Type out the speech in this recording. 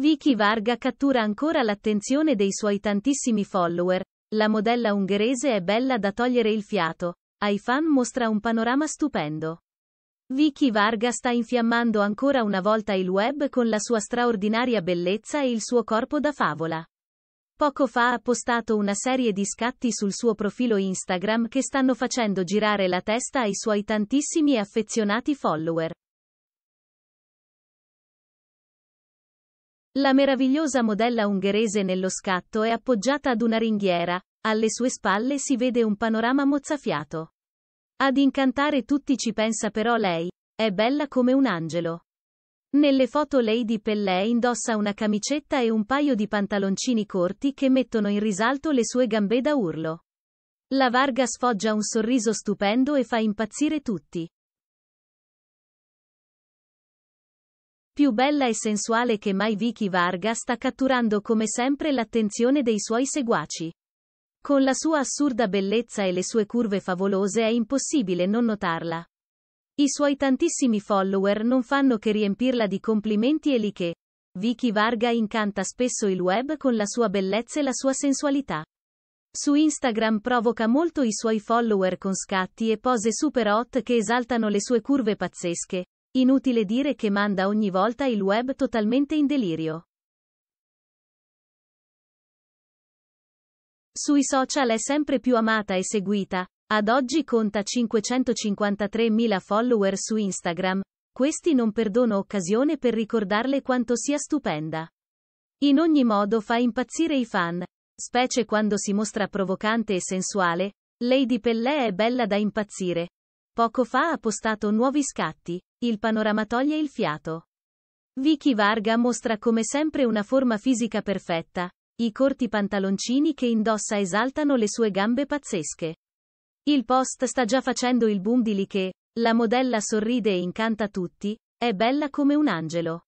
Vicky Varga cattura ancora l'attenzione dei suoi tantissimi follower. La modella ungherese è bella da togliere il fiato. Ai fan mostra un panorama stupendo. Vicky Varga sta infiammando ancora una volta il web con la sua straordinaria bellezza e il suo corpo da favola. Poco fa ha postato una serie di scatti sul suo profilo Instagram che stanno facendo girare la testa ai suoi tantissimi e affezionati follower. La meravigliosa modella ungherese nello scatto è appoggiata ad una ringhiera, alle sue spalle si vede un panorama mozzafiato. Ad incantare tutti ci pensa però lei, è bella come un angelo. Nelle foto Lady Pellè indossa una camicetta e un paio di pantaloncini corti che mettono in risalto le sue gambe da urlo. La Varga sfoggia un sorriso stupendo e fa impazzire tutti. Più bella e sensuale che mai Vicky Varga sta catturando come sempre l'attenzione dei suoi seguaci. Con la sua assurda bellezza e le sue curve favolose è impossibile non notarla. I suoi tantissimi follower non fanno che riempirla di complimenti e li che. Vicky Varga incanta spesso il web con la sua bellezza e la sua sensualità. Su Instagram provoca molto i suoi follower con scatti e pose super hot che esaltano le sue curve pazzesche, Inutile dire che manda ogni volta il web totalmente in delirio. Sui social è sempre più amata e seguita, ad oggi conta 553.000 follower su Instagram, questi non perdono occasione per ricordarle quanto sia stupenda. In ogni modo fa impazzire i fan, specie quando si mostra provocante e sensuale, Lady Pellè è bella da impazzire, Poco fa ha postato nuovi scatti, il panorama toglie il fiato. Vicky Varga mostra come sempre una forma fisica perfetta, i corti pantaloncini che indossa esaltano le sue gambe pazzesche. Il post sta già facendo il boom di lì che, la modella sorride e incanta tutti, è bella come un angelo.